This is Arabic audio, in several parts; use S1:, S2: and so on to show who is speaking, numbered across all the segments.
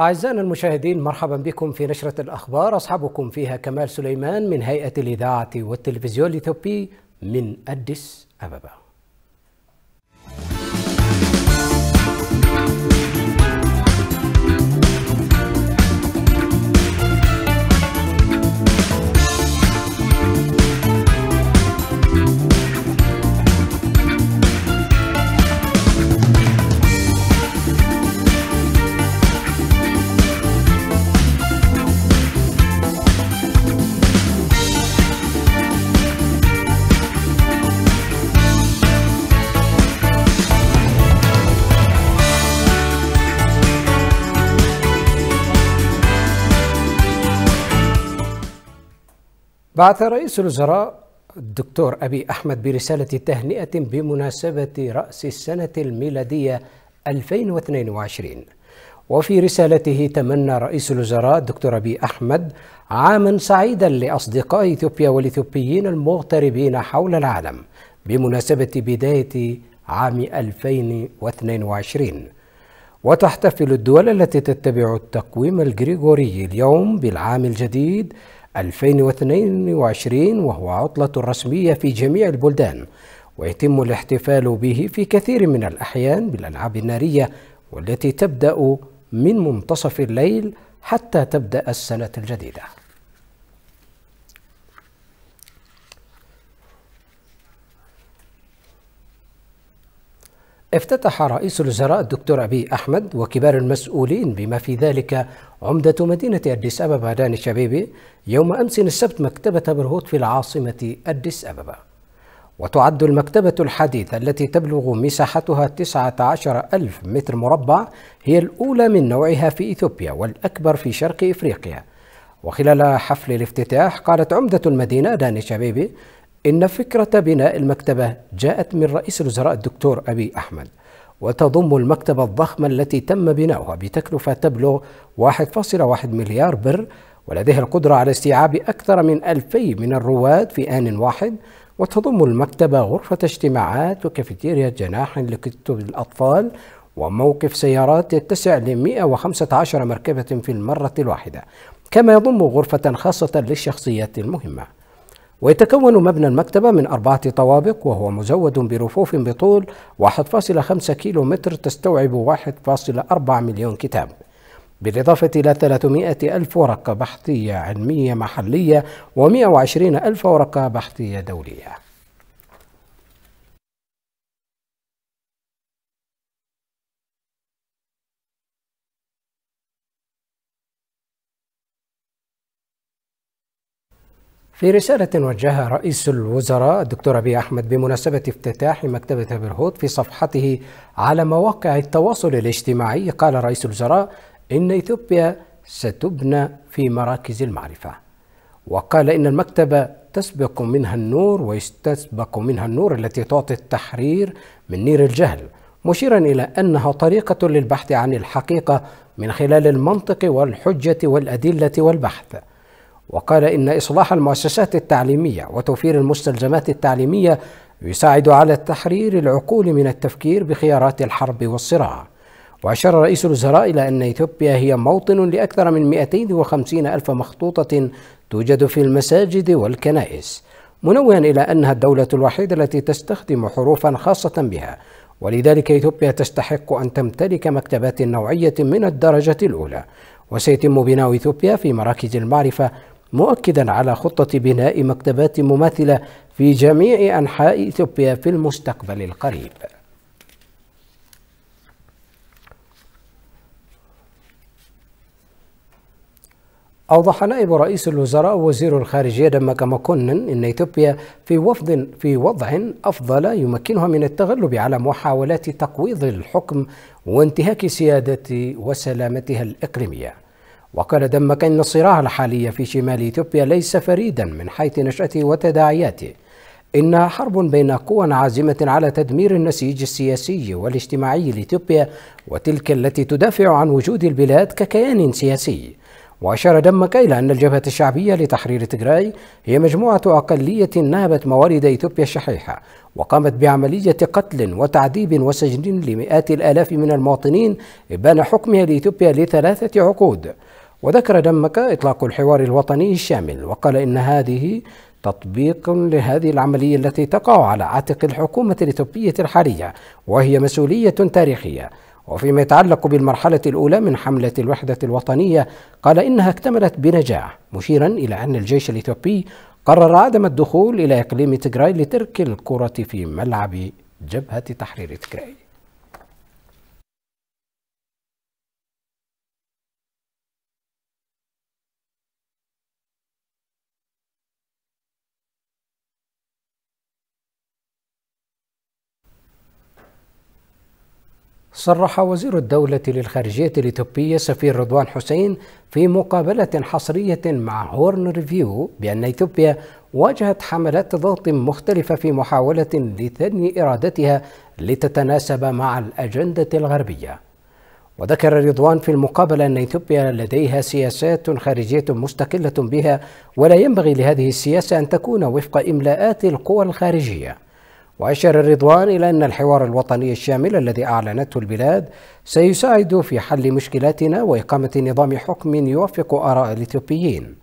S1: أعزائنا المشاهدين مرحبا بكم في نشرة الأخبار أصحابكم فيها كمال سليمان من هيئة الإذاعة والتلفزيون الإثيوبي من أديس أبابا بعث رئيس الوزراء الدكتور أبي أحمد برسالة تهنئة بمناسبة رأس السنة الميلادية 2022 وفي رسالته تمنى رئيس الوزراء الدكتور أبي أحمد عاما سعيدا لأصدقاء إثيوبيا والإثيوبيين المغتربين حول العالم بمناسبة بداية عام 2022 وتحتفل الدول التي تتبع التقويم الجريغوري اليوم بالعام الجديد 2022 وهو عطلة رسمية في جميع البلدان ويتم الاحتفال به في كثير من الأحيان بالألعاب النارية والتي تبدأ من منتصف الليل حتى تبدأ السنة الجديدة افتتح رئيس الوزراء الدكتور أبي أحمد وكبار المسؤولين بما في ذلك عمدة مدينة أديس أبابا داني شبيبي يوم أمس السبت مكتبة برهوت في العاصمة أديس أبابا وتعد المكتبة الحديثة التي تبلغ مساحتها 19 ألف متر مربع هي الأولى من نوعها في إثيوبيا والأكبر في شرق إفريقيا وخلال حفل الافتتاح قالت عمدة المدينة داني شبيبي إن فكرة بناء المكتبة جاءت من رئيس الوزراء الدكتور أبي أحمد وتضم المكتبة الضخمة التي تم بناؤها بتكلفة تبلغ 1.1 مليار بر ولديها القدرة على استيعاب أكثر من ألفي من الرواد في آن واحد وتضم المكتبة غرفة اجتماعات وكافيتيريا جناح لكتب الأطفال وموقف سيارات يتسع ل 115 مركبة في المرة الواحدة كما يضم غرفة خاصة للشخصيات المهمة ويتكون مبنى المكتبة من أربعة طوابق وهو مزود برفوف بطول 1.5 كيلو متر تستوعب 1.4 مليون كتاب بالإضافة إلى 300 ألف ورقة بحثية علمية محلية و 120 ألف ورقة بحثية دولية في رسالة وجهها رئيس الوزراء الدكتور أبي أحمد بمناسبة افتتاح مكتبة برهود في صفحته على مواقع التواصل الاجتماعي قال رئيس الوزراء إن إثيوبيا ستبنى في مراكز المعرفة وقال إن المكتبة تسبق منها النور ويستسبق منها النور التي تعطي التحرير من نير الجهل مشيرا إلى أنها طريقة للبحث عن الحقيقة من خلال المنطق والحجة والأدلة والبحث وقال إن إصلاح المؤسسات التعليمية وتوفير المستلزمات التعليمية يساعد على تحرير العقول من التفكير بخيارات الحرب والصراع وأشار رئيس الوزراء إلى أن إثيوبيا هي موطن لأكثر من 250 ألف مخطوطة توجد في المساجد والكنائس منوها إلى أنها الدولة الوحيدة التي تستخدم حروفا خاصة بها ولذلك إثيوبيا تستحق أن تمتلك مكتبات نوعية من الدرجة الأولى وسيتم بناء إثيوبيا في مراكز المعرفة مؤكدا على خطة بناء مكتبات مماثلة في جميع أنحاء إثيوبيا في المستقبل القريب أوضح نائب رئيس الوزراء وزير الخارجية دمك مكونن أن إثيوبيا في وفد في وضع أفضل يمكنها من التغلب على محاولات تقويض الحكم وانتهاك سيادة وسلامتها الإقليمية وقال دمك إن الصراع الحالي في شمال إثيوبيا ليس فريدا من حيث نشأته وتداعياته إنها حرب بين قوى عازمة على تدمير النسيج السياسي والاجتماعي لإثيوبيا وتلك التي تدافع عن وجود البلاد ككيان سياسي وأشار دمك إلى أن الجبهة الشعبية لتحرير تجراي هي مجموعة أقلية نهبت موارد إثيوبيا الشحيحة وقامت بعملية قتل وتعذيب وسجن لمئات الآلاف من المواطنين إبان حكمها لإثيوبيا لثلاثة عقود وذكر دمك إطلاق الحوار الوطني الشامل وقال إن هذه تطبيق لهذه العملية التي تقع على عاتق الحكومة الإثيوبية الحالية وهي مسؤولية تاريخية وفيما يتعلق بالمرحلة الأولى من حملة الوحدة الوطنية قال إنها اكتملت بنجاح مشيرا إلى أن الجيش الإثيوبي قرر عدم الدخول إلى إقليم تجراي لترك الكرة في ملعب جبهة تحرير تجراي صرح وزير الدولة للخارجية الإثيوبية سفير رضوان حسين في مقابلة حصرية مع هورن ريفيو بأن إثيوبيا واجهت حملات ضغط مختلفة في محاولة لثني إرادتها لتتناسب مع الأجندة الغربية وذكر رضوان في المقابلة أن إثيوبيا لديها سياسات خارجية مستقلة بها ولا ينبغي لهذه السياسة أن تكون وفق إملاءات القوى الخارجية وأشار الرضوان إلى أن الحوار الوطني الشامل الذي أعلنته البلاد سيساعد في حل مشكلاتنا وإقامة نظام حكم يوافق آراء الإثيوبيين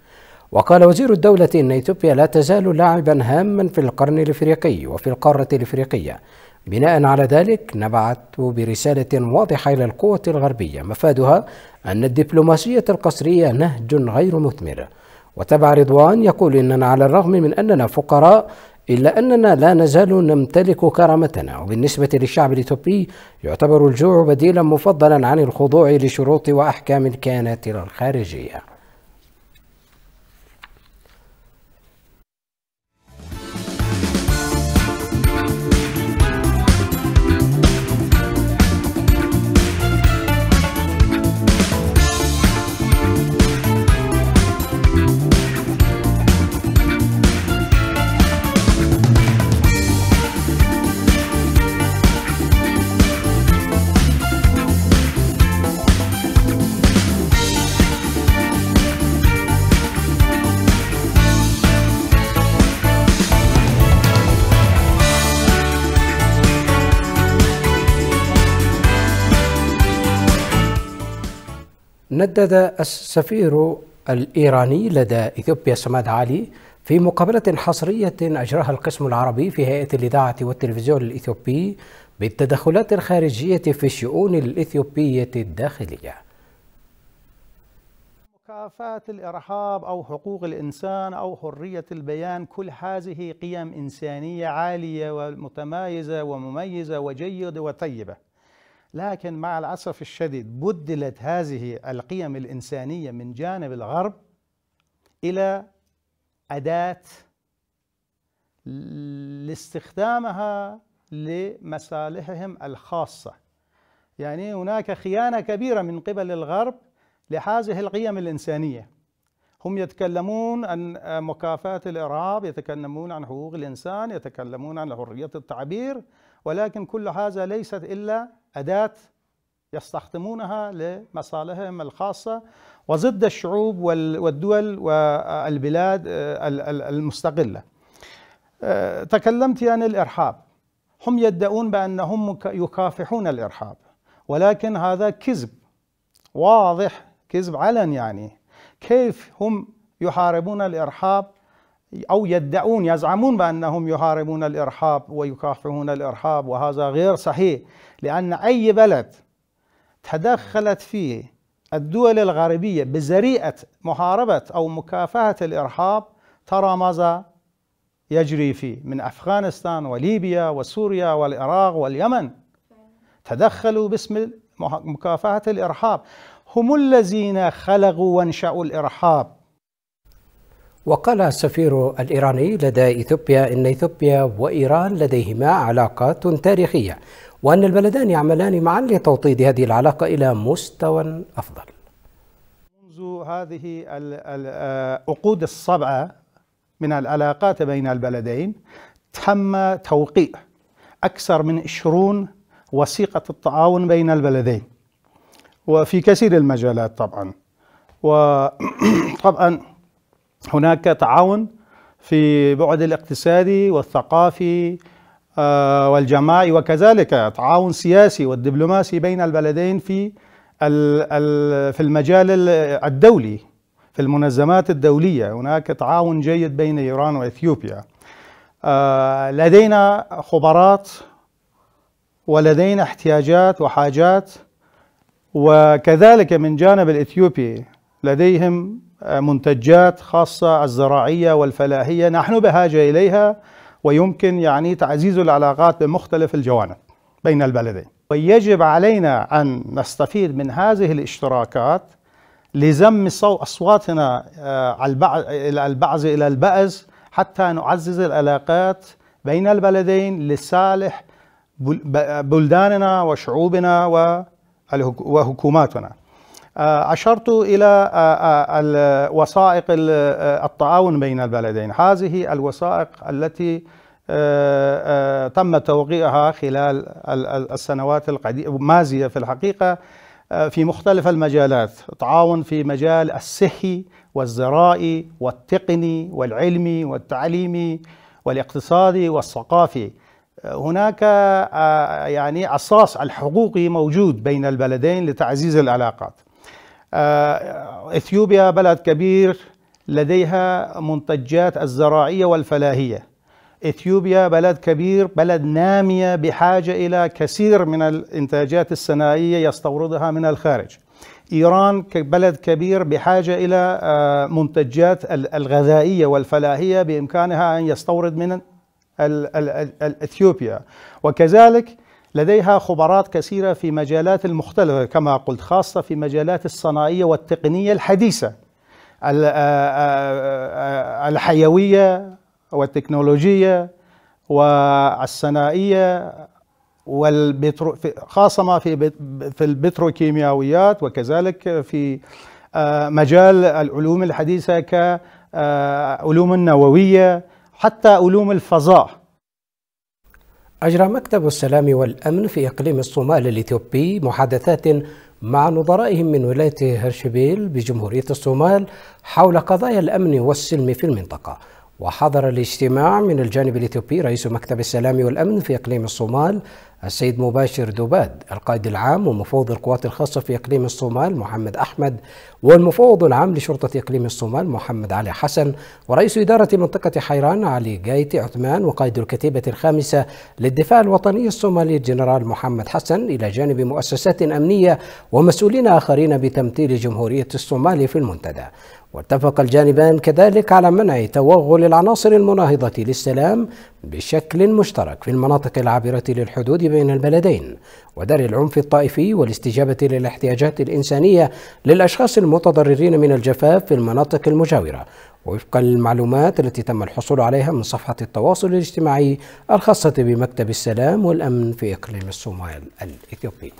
S1: وقال وزير الدولة إن إثيوبيا لا تزال لاعبا هاما في القرن الإفريقي وفي القارة الإفريقية بناء على ذلك نبعت برسالة واضحة إلى القوة الغربية مفادها أن الدبلوماسية القسرية نهج غير مثمر وتبع رضوان يقول إننا على الرغم من أننا فقراء إلا أننا لا نزال نمتلك كرامتنا وبالنسبة للشعب الإثيوبي يعتبر الجوع بديلا مفضلا عن الخضوع لشروط وأحكام الكيانات الخارجية ندد السفير الإيراني لدى إثيوبيا سماد علي في مقابلة حصرية أجراها القسم العربي في هيئة الإذاعة والتلفزيون الإثيوبي بالتدخلات الخارجية في الشؤون الإثيوبية الداخلية
S2: مكافاة الإرهاب أو حقوق الإنسان أو حرية البيان كل هذه قيم إنسانية عالية ومتمايزة ومميزة وجيدة وطيبة لكن مع الأسف الشديد بدلت هذه القيم الإنسانية من جانب الغرب إلى أداة لاستخدامها لمصالحهم الخاصة يعني هناك خيانة كبيرة من قبل الغرب لهذه القيم الإنسانية هم يتكلمون عن مكافاة الإرهاب يتكلمون عن حقوق الإنسان يتكلمون عن حرية التعبير ولكن كل هذا ليست إلا أداة يستخدمونها لمصالحهم الخاصة وضد الشعوب والدول والبلاد آه، المستقلة آه، تكلمت عن الإرهاب هم يدعون بأنهم يكافحون الإرهاب ولكن هذا كذب واضح كذب علن يعني كيف هم يحاربون الإرهاب أو يدعون يزعمون بأنهم يحاربون الإرهاب ويكافحون الإرهاب وهذا غير صحيح لأن أي بلد تدخلت فيه الدول الغربية بزريئة محاربة أو مكافحة الإرهاب ترى ماذا يجري فيه من أفغانستان وليبيا وسوريا والعراق واليمن تدخلوا باسم مكافحة الإرهاب هم الذين خلقوا وانشأوا الإرهاب
S1: وقال السفير الإيراني لدى إثيوبيا إن إثيوبيا وإيران لديهما علاقات تاريخية وأن البلدان يعملان معا لتوطيد هذه العلاقة إلى مستوى أفضل
S2: منذ هذه العقود آه، السبعة من العلاقات بين البلدين تم توقيع أكثر من 20 وثيقة التعاون بين البلدين وفي كثير المجالات طبعا وطبعا هناك تعاون في بعد الاقتصادي والثقافي آه، والجماعي وكذلك تعاون سياسي والدبلوماسي بين البلدين في في المجال الدولي في المنظمات الدولية هناك تعاون جيد بين إيران وإثيوبيا آه، لدينا خبرات ولدينا احتياجات وحاجات وكذلك من جانب الإثيوبي لديهم منتجات خاصة الزراعية والفلاحية نحن بحاجة إليها ويمكن يعني تعزيز العلاقات بمختلف الجوانب بين البلدين ويجب علينا أن نستفيد من هذه الاشتراكات لزم أصواتنا آه، إلى البعض إلى البعض حتى نعزز العلاقات بين البلدين لصالح بلداننا وشعوبنا وحكوماتنا أشرت آه، إلى آه، آه، وثائق التعاون بين البلدين هذه الوثائق التي تم توقيعها خلال السنوات المازية في الحقيقة في مختلف المجالات تعاون في مجال الصحي والزراعي والتقني والعلمي والتعليمي والاقتصادي والثقافي هناك يعني أساس الحقوقي موجود بين البلدين لتعزيز العلاقات آه، اثيوبيا بلد كبير لديها منتجات الزراعيه والفلاهيه اثيوبيا بلد كبير بلد ناميه بحاجه الى كثير من الانتاجات الصناعيه يستوردها من الخارج ايران كبلد كبير بحاجه الى آه، منتجات الغذائيه والفلاهيه بامكانها ان يستورد من اثيوبيا وكذلك لديها خبرات كثيرة في مجالات المختلفة كما قلت خاصة في مجالات الصناعية والتقنية الحديثة الحيوية والتكنولوجية والصناعية والبترو خاصة ما في في البتروكيماويات وكذلك في مجال العلوم الحديثة كعلوم النووية حتى علوم الفضاء
S1: أجرى مكتب السلام والأمن في إقليم الصومال الإثيوبي محادثات مع نظرائهم من ولاية هرشبيل بجمهورية الصومال حول قضايا الأمن والسلم في المنطقة وحضر الاجتماع من الجانب الإثيوبي رئيس مكتب السلام والأمن في إقليم الصومال السيد مباشر دوباد القائد العام ومفوض القوات الخاصة في إقليم الصومال محمد أحمد والمفوض العام لشرطة إقليم الصومال محمد علي حسن ورئيس إدارة منطقة حيران علي جايتي عثمان وقائد الكتيبة الخامسة للدفاع الوطني الصومالي الجنرال محمد حسن إلى جانب مؤسسات أمنية ومسؤولين آخرين بتمثيل جمهورية الصومال في المنتدى واتفق الجانبان كذلك على منع توغل العناصر المناهضة للسلام بشكل مشترك في المناطق العابرة للحدود بين البلدين ودر العنف الطائفي والاستجابة للاحتياجات الإنسانية للأشخاص المتضررين من الجفاف في المناطق المجاورة وفق المعلومات التي تم الحصول عليها من صفحة التواصل الاجتماعي الخاصة بمكتب السلام والأمن في إقليم الصومال الإثيوبي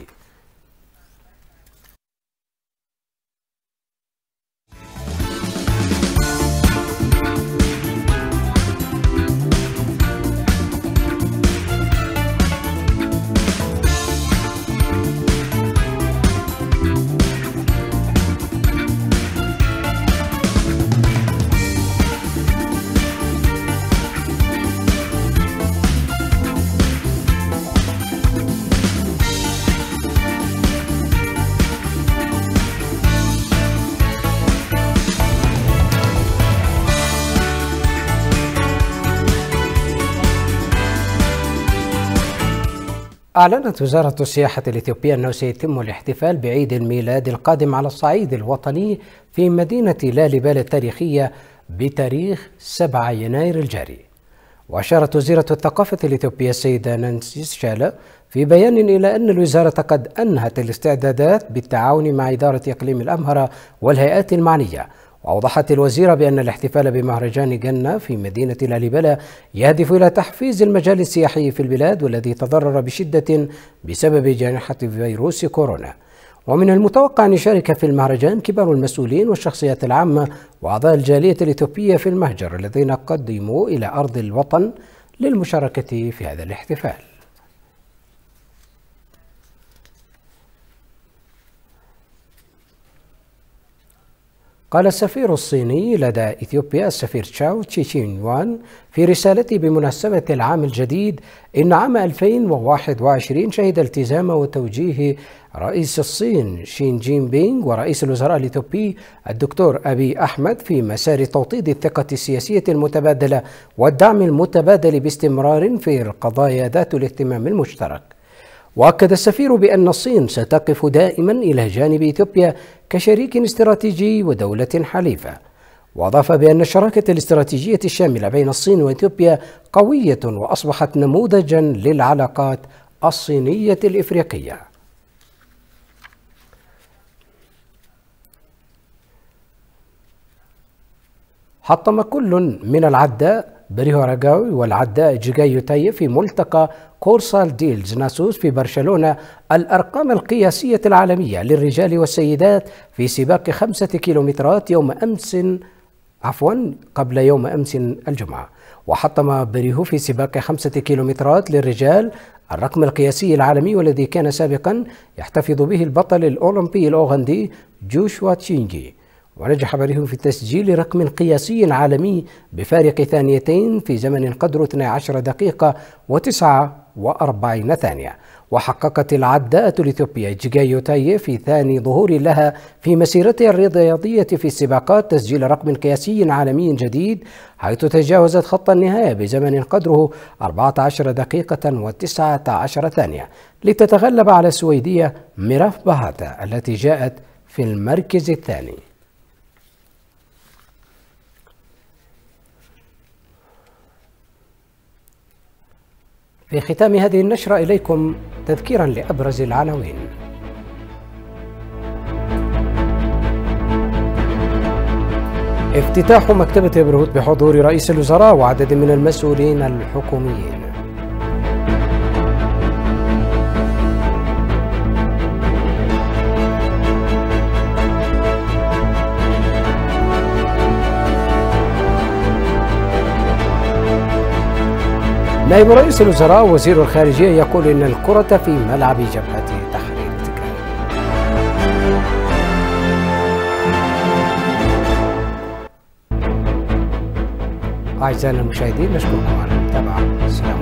S1: أعلنت وزارة السياحة الإثيوبية أنه سيتم الاحتفال بعيد الميلاد القادم على الصعيد الوطني في مدينة لاليبال التاريخية بتاريخ 7 يناير الجاري وأشارت وزيرة الثقافة الإثيوبية السيدة نانسي شالا في بيان إلى أن الوزارة قد أنهت الاستعدادات بالتعاون مع إدارة إقليم الأمهرة والهيئات المعنية وأوضحت الوزيرة بأن الاحتفال بمهرجان جنة في مدينة لاليبلا يهدف إلى تحفيز المجال السياحي في البلاد والذي تضرر بشدة بسبب جائحة فيروس كورونا ومن المتوقع أن يشارك في المهرجان كبار المسؤولين والشخصيات العامة وأعضاء الجالية الإثيوبية في المهجر الذين قدموا إلى أرض الوطن للمشاركة في هذا الاحتفال قال السفير الصيني لدى إثيوبيا السفير تشاو تشيشين وان في رسالته بمناسبة العام الجديد إن عام 2021 شهد التزام وتوجيه رئيس الصين شين جين بينغ ورئيس الوزراء الإثيوبي الدكتور أبي أحمد في مسار توطيد الثقة السياسية المتبادلة والدعم المتبادل باستمرار في القضايا ذات الاهتمام المشترك واكد السفير بان الصين ستقف دائما الى جانب اثيوبيا كشريك استراتيجي ودوله حليفه واضاف بان الشراكه الاستراتيجيه الشامله بين الصين واثيوبيا قويه واصبحت نموذجا للعلاقات الصينيه الافريقيه حطم كل من العداء بريو رجاوي والعداء جيجايو يوتاي في ملتقى كورسال ديلز ناسوس في برشلونة الأرقام القياسية العالمية للرجال والسيدات في سباق خمسة كيلومترات يوم أمس عفوا قبل يوم أمس الجمعة وحطم بريهو في سباق خمسة كيلومترات للرجال الرقم القياسي العالمي والذي كان سابقا يحتفظ به البطل الأولمبي الأوغندي جوشوا تشينجي ونجح بريه في تسجيل رقم قياسي عالمي بفارق ثانيتين في زمن قدره 12 دقيقة و49 ثانية وحققت العداءة الإثيوبية جيجايو تاي في ثاني ظهور لها في مسيرتها الرياضية في السباقات تسجيل رقم قياسي عالمي جديد حيث تجاوزت خط النهاية بزمن قدره 14 دقيقة و19 ثانية لتتغلب على السويدية ميراف باهاتا التي جاءت في المركز الثاني في ختام هذه النشرة إليكم تذكيرا لأبرز العناوين افتتاح مكتبة إبرهوت بحضور رئيس الوزراء وعدد من المسؤولين الحكوميين نائب رئيس الوزراء وزير الخارجية يقول إن الكرة في ملعب جبهة تحرير تكرار اعزائنا المشاهدين نشكركم على المتابعة السلام